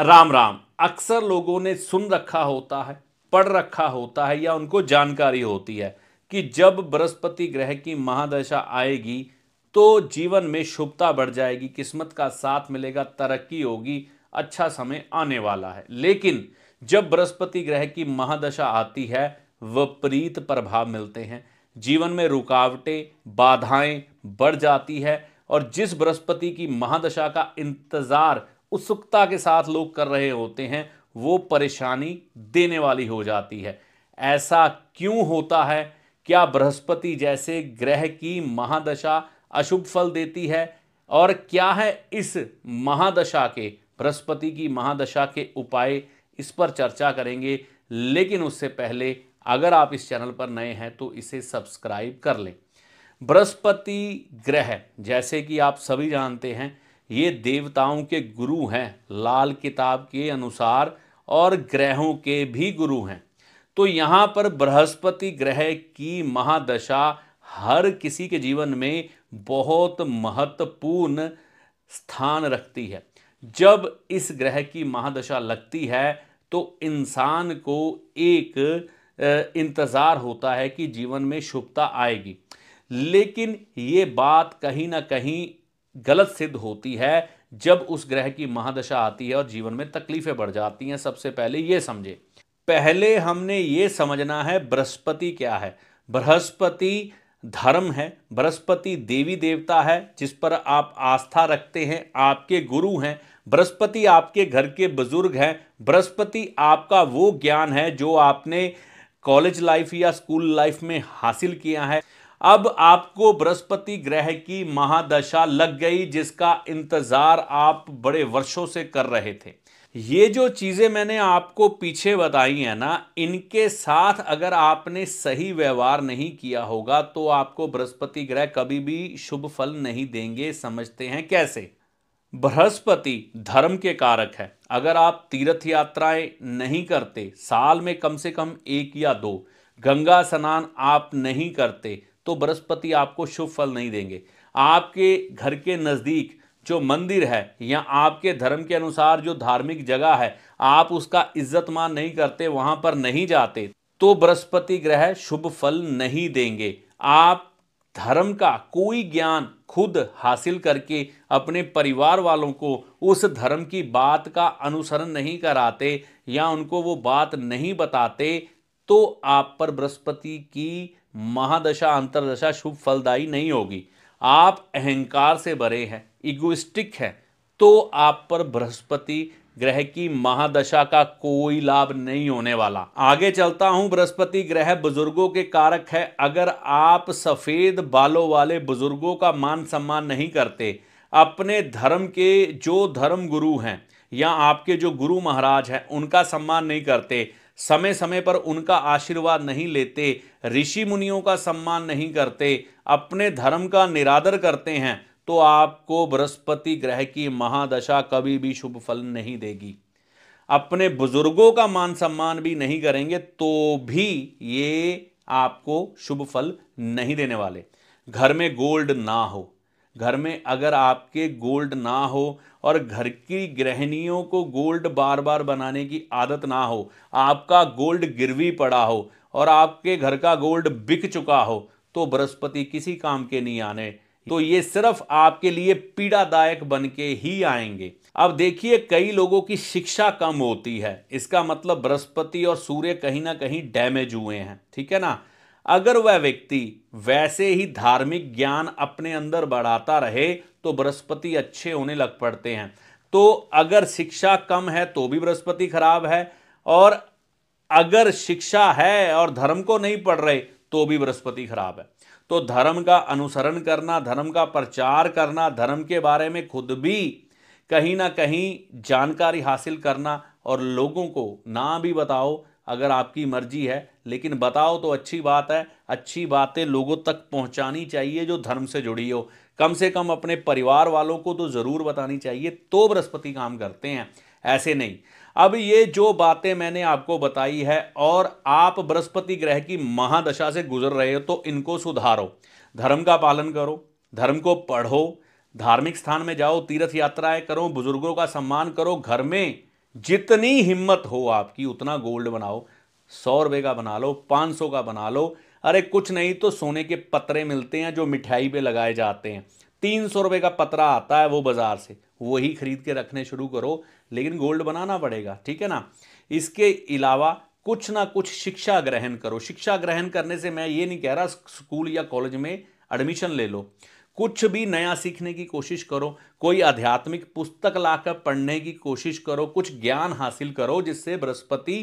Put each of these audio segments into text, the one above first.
राम राम अक्सर लोगों ने सुन रखा होता है पढ़ रखा होता है या उनको जानकारी होती है कि जब बृहस्पति ग्रह की महादशा आएगी तो जीवन में शुभता बढ़ जाएगी किस्मत का साथ मिलेगा तरक्की होगी अच्छा समय आने वाला है लेकिन जब बृहस्पति ग्रह की महादशा आती है विपरीत प्रभाव मिलते हैं जीवन में रुकावटें बाधाएं बढ़ जाती है और जिस बृहस्पति की महादशा का इंतज़ार उत्सुकता के साथ लोग कर रहे होते हैं वो परेशानी देने वाली हो जाती है ऐसा क्यों होता है क्या बृहस्पति जैसे ग्रह की महादशा अशुभ फल देती है और क्या है इस महादशा के बृहस्पति की महादशा के उपाय इस पर चर्चा करेंगे लेकिन उससे पहले अगर आप इस चैनल पर नए हैं तो इसे सब्सक्राइब कर लें बृहस्पति ग्रह जैसे कि आप सभी जानते हैं ये देवताओं के गुरु हैं लाल किताब के अनुसार और ग्रहों के भी गुरु हैं तो यहाँ पर बृहस्पति ग्रह की महादशा हर किसी के जीवन में बहुत महत्वपूर्ण स्थान रखती है जब इस ग्रह की महादशा लगती है तो इंसान को एक इंतज़ार होता है कि जीवन में शुभता आएगी लेकिन ये बात कहीं ना कहीं गलत सिद्ध होती है जब उस ग्रह की महादशा आती है और जीवन में तकलीफें बढ़ जाती हैं सबसे पहले ये समझे पहले हमने ये समझना है बृहस्पति क्या है बृहस्पति धर्म है बृहस्पति देवी देवता है जिस पर आप आस्था रखते हैं आपके गुरु हैं बृहस्पति आपके घर के बुजुर्ग हैं बृहस्पति आपका वो ज्ञान है जो आपने कॉलेज लाइफ या स्कूल लाइफ में हासिल किया है अब आपको बृहस्पति ग्रह की महादशा लग गई जिसका इंतजार आप बड़े वर्षों से कर रहे थे ये जो चीज़ें मैंने आपको पीछे बताई है ना इनके साथ अगर आपने सही व्यवहार नहीं किया होगा तो आपको बृहस्पति ग्रह कभी भी शुभ फल नहीं देंगे समझते हैं कैसे बृहस्पति धर्म के कारक है अगर आप तीर्थ यात्राएं नहीं करते साल में कम से कम एक या दो गंगा स्नान आप नहीं करते तो बृहस्पति आपको शुभ फल नहीं देंगे आपके घर के नज़दीक जो मंदिर है या आपके धर्म के अनुसार जो धार्मिक जगह है आप उसका इज्जत मान नहीं करते वहाँ पर नहीं जाते तो बृहस्पति ग्रह शुभ फल नहीं देंगे आप धर्म का कोई ज्ञान खुद हासिल करके अपने परिवार वालों को उस धर्म की बात का अनुसरण नहीं कराते या उनको वो बात नहीं बताते तो आप पर बृहस्पति की महादशा अंतरदशा शुभ फलदायी नहीं होगी आप अहंकार से भरे हैं इगोइस्टिक हैं तो आप पर बृहस्पति ग्रह की महादशा का कोई लाभ नहीं होने वाला आगे चलता हूं बृहस्पति ग्रह बुजुर्गों के कारक है अगर आप सफेद बालों वाले बुजुर्गों का मान सम्मान नहीं करते अपने धर्म के जो धर्म गुरु हैं या आपके जो गुरु महाराज हैं उनका सम्मान नहीं करते समय समय पर उनका आशीर्वाद नहीं लेते ऋषि मुनियों का सम्मान नहीं करते अपने धर्म का निरादर करते हैं तो आपको बृहस्पति ग्रह की महादशा कभी भी शुभ फल नहीं देगी अपने बुजुर्गों का मान सम्मान भी नहीं करेंगे तो भी ये आपको शुभ फल नहीं देने वाले घर में गोल्ड ना हो घर में अगर आपके गोल्ड ना हो और घर की गृहणियों को गोल्ड बार बार बनाने की आदत ना हो आपका गोल्ड गिरवी पड़ा हो और आपके घर का गोल्ड बिक चुका हो तो बृहस्पति किसी काम के नहीं आने तो ये सिर्फ आपके लिए पीड़ादायक बन के ही आएंगे अब देखिए कई लोगों की शिक्षा कम होती है इसका मतलब बृहस्पति और सूर्य कहीं ना कहीं डैमेज हुए हैं ठीक है ना अगर वह व्यक्ति वैसे ही धार्मिक ज्ञान अपने अंदर बढ़ाता रहे तो बृहस्पति अच्छे होने लग पड़ते हैं तो अगर शिक्षा कम है तो भी बृहस्पति खराब है और अगर शिक्षा है और धर्म को नहीं पढ़ रहे तो भी बृहस्पति खराब है तो धर्म का अनुसरण करना धर्म का प्रचार करना धर्म के बारे में खुद भी कहीं ना कहीं जानकारी हासिल करना और लोगों को ना भी बताओ अगर आपकी मर्जी है लेकिन बताओ तो अच्छी बात है अच्छी बातें लोगों तक पहुंचानी चाहिए जो धर्म से जुड़ी हो कम से कम अपने परिवार वालों को तो ज़रूर बतानी चाहिए तो बृहस्पति काम करते हैं ऐसे नहीं अब ये जो बातें मैंने आपको बताई है और आप बृहस्पति ग्रह की महादशा से गुजर रहे हो तो इनको सुधारो धर्म का पालन करो धर्म को पढ़ो धार्मिक स्थान में जाओ तीर्थ यात्राएं करो बुजुर्गों का सम्मान करो घर में जितनी हिम्मत हो आपकी उतना गोल्ड बनाओ सौ रुपये का बना लो पाँच सौ का बना लो अरे कुछ नहीं तो सोने के पत्रे मिलते हैं जो मिठाई पे लगाए जाते हैं तीन सौ रुपये का पतरा आता है वो बाज़ार से वही खरीद के रखने शुरू करो लेकिन गोल्ड बनाना पड़ेगा ठीक है ना इसके अलावा कुछ ना कुछ शिक्षा ग्रहण करो शिक्षा ग्रहण करने से मैं ये नहीं कह रहा स्कूल या कॉलेज में एडमिशन ले लो कुछ भी नया सीखने की कोशिश करो कोई आध्यात्मिक पुस्तक लाकर पढ़ने की कोशिश करो कुछ ज्ञान हासिल करो जिससे बृहस्पति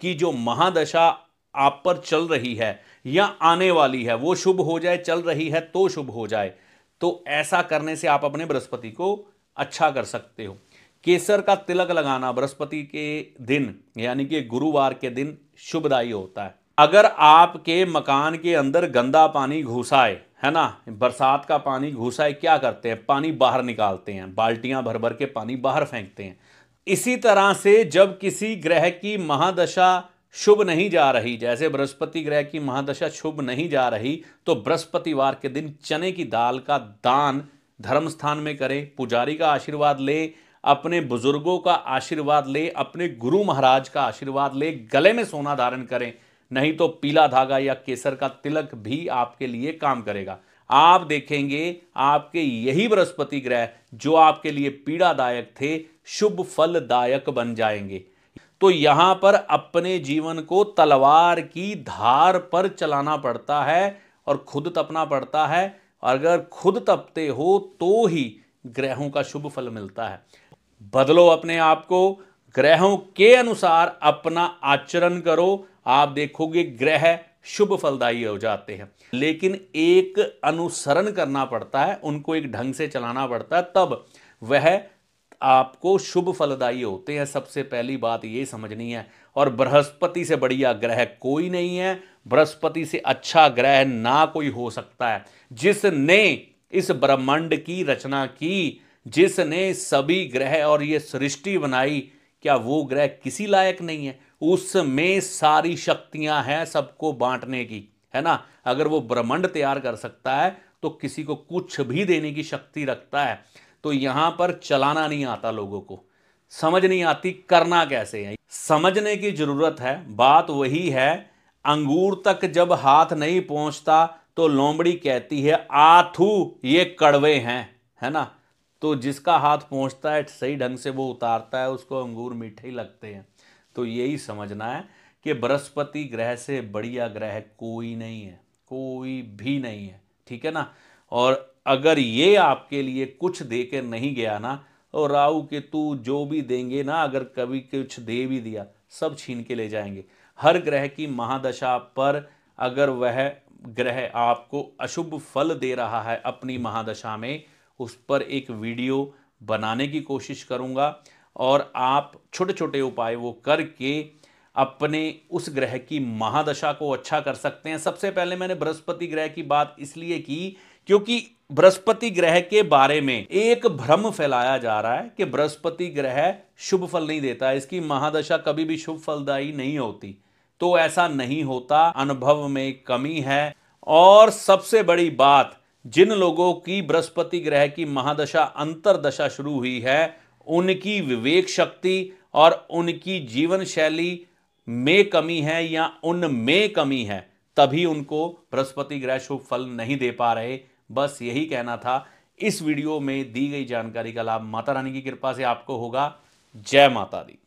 की जो महादशा आप पर चल रही है या आने वाली है वो शुभ हो जाए चल रही है तो शुभ हो जाए तो ऐसा करने से आप अपने बृहस्पति को अच्छा कर सकते हो केसर का तिलक लगाना बृहस्पति के दिन यानी कि गुरुवार के दिन शुभदायी होता है अगर आपके मकान के अंदर गंदा पानी घुसाए है ना बरसात का पानी घुसा है क्या करते हैं पानी बाहर निकालते हैं बाल्टियां भर भर के पानी बाहर फेंकते हैं इसी तरह से जब किसी ग्रह की महादशा शुभ नहीं जा रही जैसे बृहस्पति ग्रह की महादशा शुभ नहीं जा रही तो बृहस्पतिवार के दिन चने की दाल का दान धर्म स्थान में करें पुजारी का आशीर्वाद ले अपने बुजुर्गों का आशीर्वाद ले अपने गुरु महाराज का आशीर्वाद ले गले में सोना धारण करें नहीं तो पीला धागा या केसर का तिलक भी आपके लिए काम करेगा आप देखेंगे आपके यही बृहस्पति ग्रह जो आपके लिए पीड़ादायक थे शुभ फलदायक बन जाएंगे तो यहां पर अपने जीवन को तलवार की धार पर चलाना पड़ता है और खुद तपना पड़ता है अगर खुद तपते हो तो ही ग्रहों का शुभ फल मिलता है बदलो अपने आप को ग्रहों के अनुसार अपना आचरण करो आप देखोगे ग्रह शुभ फलदायी हो जाते हैं लेकिन एक अनुसरण करना पड़ता है उनको एक ढंग से चलाना पड़ता है तब वह आपको शुभ फलदायी होते हैं सबसे पहली बात ये समझनी है और बृहस्पति से बढ़िया ग्रह कोई नहीं है बृहस्पति से अच्छा ग्रह ना कोई हो सकता है जिसने इस ब्रह्मांड की रचना की जिसने सभी ग्रह और ये सृष्टि बनाई क्या वो ग्रह किसी लायक नहीं है उसमें सारी शक्तियां हैं सबको बांटने की है ना अगर वो ब्रह्मंड तैयार कर सकता है तो किसी को कुछ भी देने की शक्ति रखता है तो यहां पर चलाना नहीं आता लोगों को समझ नहीं आती करना कैसे है समझने की ज़रूरत है बात वही है अंगूर तक जब हाथ नहीं पहुंचता तो लोमड़ी कहती है आथू ये कड़वे हैं है ना तो जिसका हाथ पहुंचता है सही ढंग से वो उतारता है उसको अंगूर मीठे ही लगते हैं तो यही समझना है कि बृहस्पति ग्रह से बढ़िया ग्रह कोई नहीं है कोई भी नहीं है ठीक है ना और अगर ये आपके लिए कुछ दे के नहीं गया ना और तो राहु राहु केतु जो भी देंगे ना अगर कभी कुछ दे भी दिया सब छीन के ले जाएंगे हर ग्रह की महादशा पर अगर वह ग्रह आपको अशुभ फल दे रहा है अपनी महादशा में उस पर एक वीडियो बनाने की कोशिश करूँगा और आप छोटे छोटे उपाय वो करके अपने उस ग्रह की महादशा को अच्छा कर सकते हैं सबसे पहले मैंने बृहस्पति ग्रह की बात इसलिए की क्योंकि बृहस्पति ग्रह के बारे में एक भ्रम फैलाया जा रहा है कि बृहस्पति ग्रह शुभ फल नहीं देता इसकी महादशा कभी भी शुभ फलदायी नहीं होती तो ऐसा नहीं होता अनुभव में कमी है और सबसे बड़ी बात जिन लोगों की बृहस्पति ग्रह की महादशा अंतरदशा शुरू हुई है उनकी विवेक शक्ति और उनकी जीवन शैली में कमी है या उनमें कमी है तभी उनको बृहस्पति ग्रह शुभ फल नहीं दे पा रहे बस यही कहना था इस वीडियो में दी गई जानकारी का लाभ माता रानी की कृपा से आपको होगा जय माता दी